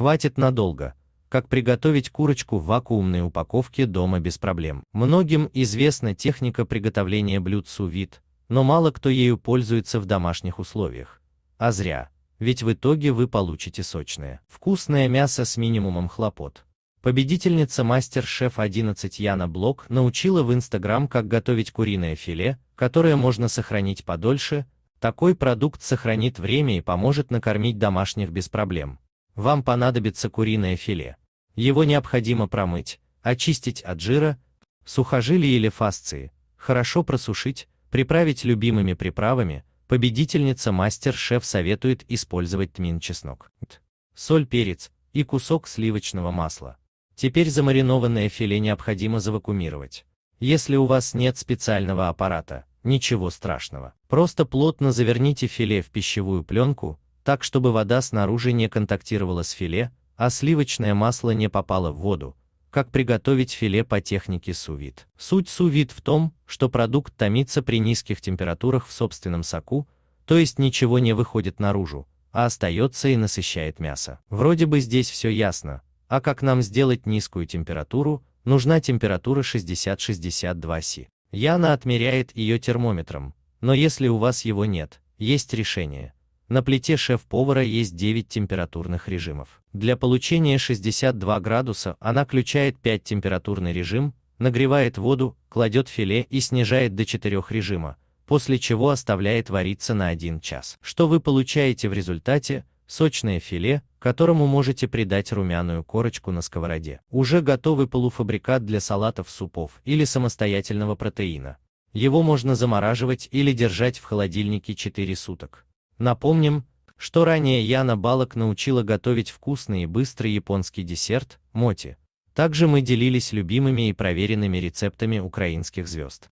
Хватит надолго. Как приготовить курочку в вакуумной упаковке дома без проблем. Многим известна техника приготовления блюд сувид, но мало кто ею пользуется в домашних условиях. А зря, ведь в итоге вы получите сочное, вкусное мясо с минимумом хлопот. Победительница мастер-шеф 11 Яна Блок научила в Instagram, как готовить куриное филе, которое можно сохранить подольше, такой продукт сохранит время и поможет накормить домашних без проблем. Вам понадобится куриное филе. Его необходимо промыть, очистить от жира, сухожилий или фасции, хорошо просушить, приправить любимыми приправами, победительница мастер-шеф советует использовать тмин чеснок, соль, перец и кусок сливочного масла. Теперь замаринованное филе необходимо завакуумировать. Если у вас нет специального аппарата, ничего страшного. Просто плотно заверните филе в пищевую пленку, так чтобы вода снаружи не контактировала с филе, а сливочное масло не попало в воду. Как приготовить филе по технике сувит? Суть сувит в том, что продукт томится при низких температурах в собственном соку, то есть ничего не выходит наружу, а остается и насыщает мясо. Вроде бы здесь все ясно, а как нам сделать низкую температуру, нужна температура 60-62 Си. Яна отмеряет ее термометром, но если у вас его нет, есть решение – на плите шеф-повара есть 9 температурных режимов. Для получения 62 градуса она включает 5 температурный режим, нагревает воду, кладет филе и снижает до 4 режима, после чего оставляет вариться на 1 час. Что вы получаете в результате? Сочное филе, которому можете придать румяную корочку на сковороде. Уже готовый полуфабрикат для салатов, супов или самостоятельного протеина. Его можно замораживать или держать в холодильнике 4 суток. Напомним, что ранее Яна Балок научила готовить вкусный и быстрый японский десерт – моти. Также мы делились любимыми и проверенными рецептами украинских звезд.